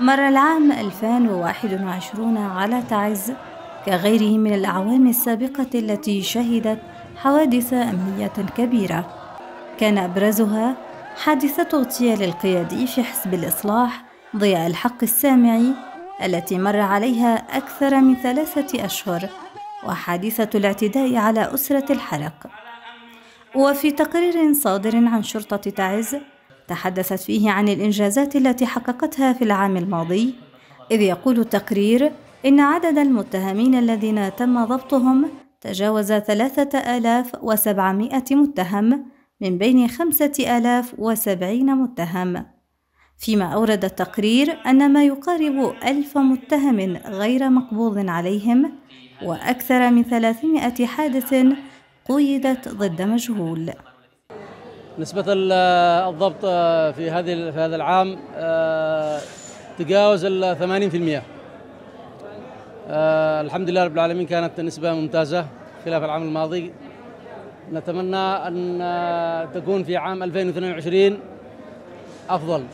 مر العام 2021 على تعز كغيره من الأعوام السابقة التي شهدت حوادث أمنية كبيرة كان أبرزها حادثة اغتيال القيادي في حزب الإصلاح ضياء الحق السامعي التي مر عليها أكثر من ثلاثة أشهر وحادثة الاعتداء على أسرة الحرق وفي تقرير صادر عن شرطة تعز تحدثت فيه عن الإنجازات التي حققتها في العام الماضي إذ يقول التقرير إن عدد المتهمين الذين تم ضبطهم تجاوز 3700 متهم من بين 5070 متهم فيما أورد التقرير أن ما يقارب ألف متهم غير مقبوض عليهم وأكثر من 300 حادث قيدت ضد مجهول نسبة الضبط آه، في هذه في هذا العام آه، تجاوز ال 80% آه، الحمد لله رب العالمين كانت نسبة ممتازة خلاف العام الماضي نتمنى أن تكون في عام 2022 أفضل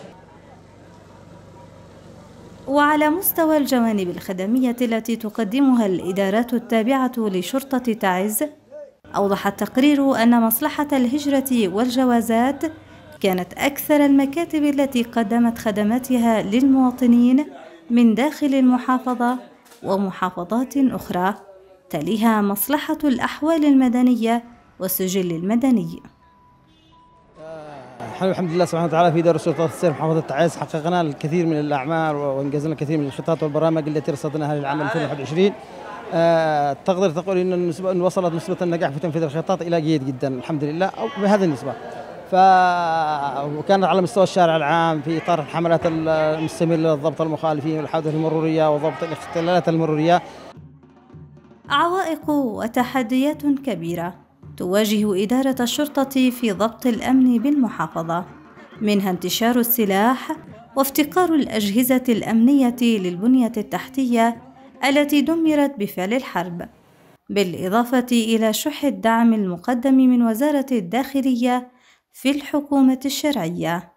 وعلى مستوى الجوانب الخدمية التي تقدمها الإدارات التابعة لشرطة تعز أوضح التقرير أن مصلحة الهجرة والجوازات كانت أكثر المكاتب التي قدمت خدماتها للمواطنين من داخل المحافظة ومحافظات أخرى تليها مصلحة الأحوال المدنية والسجل المدني الحمد لله سبحانه وتعالى في دار السلطات السير محافظة تعز حققنا الكثير من الأعمال وانجزنا الكثير من الخطط والبرامج التي رصدناها للعام 2021 آه. آه، تقدر تقول ان النسبه إن وصلت نسبه النجاح في تنفيذ الخطط الى جيد جدا الحمد لله او بهذه النسبه ف وكانت على مستوى الشارع العام في اطار الحملات المستمره لضبط المخالفين والحوادث المروريه وضبط الاختلالات المروريه عوائق وتحديات كبيره تواجه اداره الشرطه في ضبط الامن بالمحافظه منها انتشار السلاح وافتقار الاجهزه الامنيه للبنيه التحتيه التي دمرت بفعل الحرب بالإضافة إلى شح الدعم المقدم من وزارة الداخلية في الحكومة الشرعية